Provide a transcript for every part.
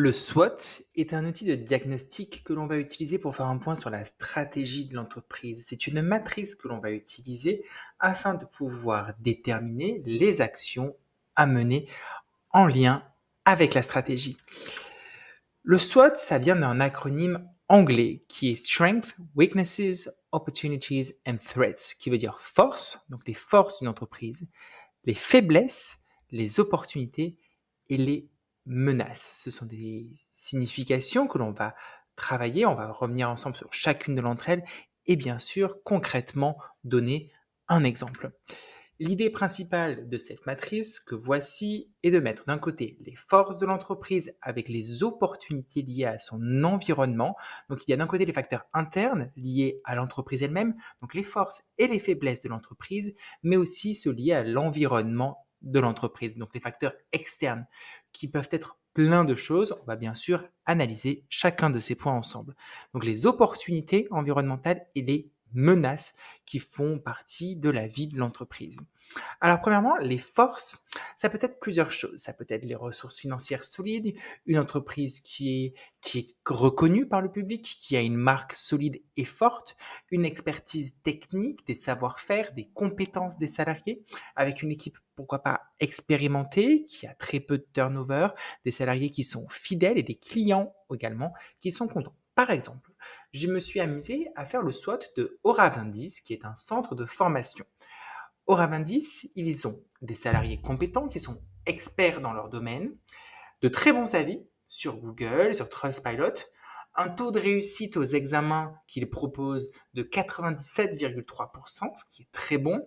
Le SWOT est un outil de diagnostic que l'on va utiliser pour faire un point sur la stratégie de l'entreprise. C'est une matrice que l'on va utiliser afin de pouvoir déterminer les actions à mener en lien avec la stratégie. Le SWOT, ça vient d'un acronyme anglais qui est Strength, Weaknesses, Opportunities and Threats, qui veut dire force, donc les forces d'une entreprise, les faiblesses, les opportunités et les menaces. Ce sont des significations que l'on va travailler, on va revenir ensemble sur chacune de l'entre elles et bien sûr concrètement donner un exemple. L'idée principale de cette matrice que voici est de mettre d'un côté les forces de l'entreprise avec les opportunités liées à son environnement. Donc il y a d'un côté les facteurs internes liés à l'entreprise elle-même, donc les forces et les faiblesses de l'entreprise, mais aussi ceux liés à l'environnement de l'entreprise, donc les facteurs externes, qui peuvent être plein de choses. On va bien sûr analyser chacun de ces points ensemble. Donc les opportunités environnementales et les menaces qui font partie de la vie de l'entreprise. Alors premièrement, les forces, ça peut être plusieurs choses. Ça peut être les ressources financières solides, une entreprise qui est, qui est reconnue par le public, qui a une marque solide et forte, une expertise technique, des savoir-faire, des compétences des salariés, avec une équipe, pourquoi pas, expérimentée, qui a très peu de turnover, des salariés qui sont fidèles et des clients également qui sont contents. Par exemple, je me suis amusé à faire le SWOT de Aura20, qui est un centre de formation. vindis, ils ont des salariés compétents qui sont experts dans leur domaine, de très bons avis sur Google, sur Trustpilot, un taux de réussite aux examens qu'ils proposent de 97,3%, ce qui est très bon.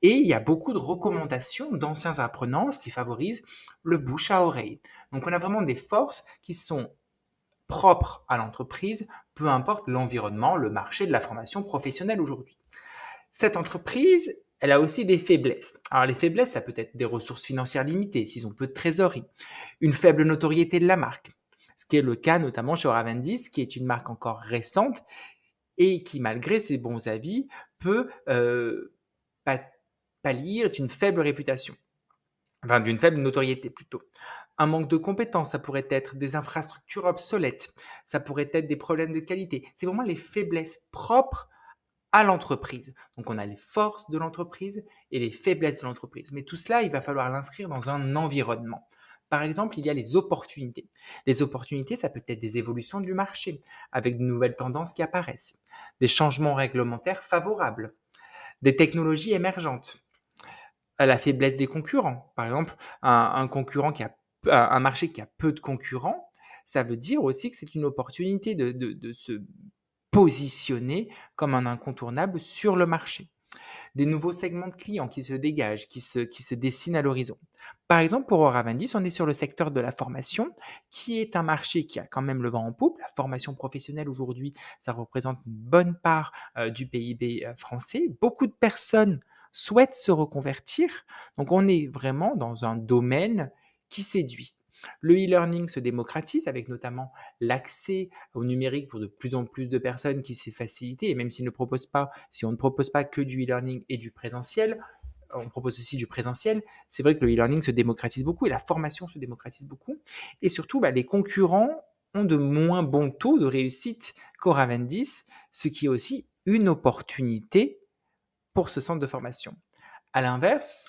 Et il y a beaucoup de recommandations d'anciens apprenants, ce qui favorise le bouche à oreille. Donc on a vraiment des forces qui sont propre à l'entreprise, peu importe l'environnement, le marché de la formation professionnelle aujourd'hui. Cette entreprise, elle a aussi des faiblesses. Alors les faiblesses, ça peut être des ressources financières limitées, s'ils ont peu de trésorerie, une faible notoriété de la marque, ce qui est le cas notamment chez ravendis qui est une marque encore récente et qui, malgré ses bons avis, peut euh, pallier d'une faible réputation enfin d'une faible notoriété plutôt. Un manque de compétences, ça pourrait être des infrastructures obsolètes, ça pourrait être des problèmes de qualité. C'est vraiment les faiblesses propres à l'entreprise. Donc on a les forces de l'entreprise et les faiblesses de l'entreprise. Mais tout cela, il va falloir l'inscrire dans un environnement. Par exemple, il y a les opportunités. Les opportunités, ça peut être des évolutions du marché avec de nouvelles tendances qui apparaissent, des changements réglementaires favorables, des technologies émergentes, la faiblesse des concurrents. Par exemple, un, concurrent qui a un marché qui a peu de concurrents, ça veut dire aussi que c'est une opportunité de, se positionner comme un incontournable sur le marché des nouveaux segments de clients qui se dégagent, qui se, dessinent à l'horizon. Par exemple, pour auravindis on est sur le secteur de la formation, qui est un marché qui a quand même le vent en poupe. La formation professionnelle aujourd'hui, ça représente une bonne part euh, du PIB euh, français. Beaucoup de personnes souhaitent se reconvertir. Donc on est vraiment dans un domaine qui séduit. Le e-learning se démocratise avec notamment l'accès au numérique pour de plus en plus de personnes qui s'est facilité. Et même ne propose pas, si on ne propose pas que du e-learning et du présentiel, on propose aussi du présentiel. C'est vrai que le e-learning se démocratise beaucoup et la formation se démocratise beaucoup. Et surtout, bah, les concurrents ont de moins bons taux de réussite qu'Oravendis, ce qui est aussi une opportunité ce centre de formation. À l'inverse,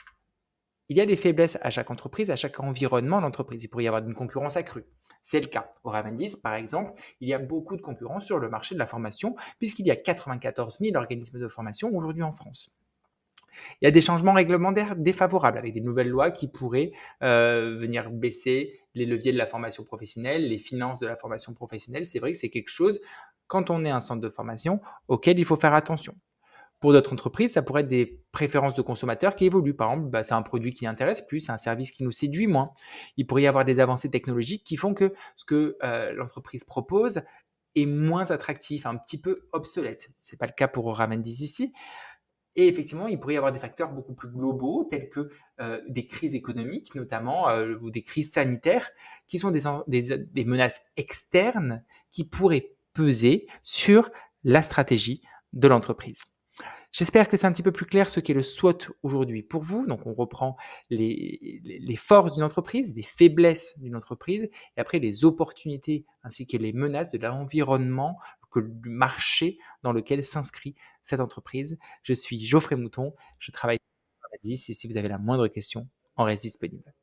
il y a des faiblesses à chaque entreprise, à chaque environnement d'entreprise. Il pourrait y avoir une concurrence accrue. C'est le cas. Au Ravendis, par exemple, il y a beaucoup de concurrence sur le marché de la formation, puisqu'il y a 94 000 organismes de formation aujourd'hui en France. Il y a des changements réglementaires défavorables avec des nouvelles lois qui pourraient euh, venir baisser les leviers de la formation professionnelle, les finances de la formation professionnelle. C'est vrai que c'est quelque chose, quand on est un centre de formation, auquel il faut faire attention. Pour d'autres entreprises, ça pourrait être des préférences de consommateurs qui évoluent. Par exemple, bah, c'est un produit qui intéresse plus, c'est un service qui nous séduit moins. Il pourrait y avoir des avancées technologiques qui font que ce que euh, l'entreprise propose est moins attractif, un petit peu obsolète. Ce n'est pas le cas pour Ravendis ici. Et effectivement, il pourrait y avoir des facteurs beaucoup plus globaux, tels que euh, des crises économiques notamment, euh, ou des crises sanitaires, qui sont des menaces externes qui pourraient peser sur la stratégie de l'entreprise. J'espère que c'est un petit peu plus clair ce qu'est le SWOT aujourd'hui pour vous. Donc, on reprend les, forces d'une entreprise, les faiblesses d'une entreprise, et après les opportunités ainsi que les menaces de l'environnement, du marché dans lequel s'inscrit cette entreprise. Je suis Geoffrey Mouton, je travaille à 10 et si vous avez la moindre question, on reste disponible.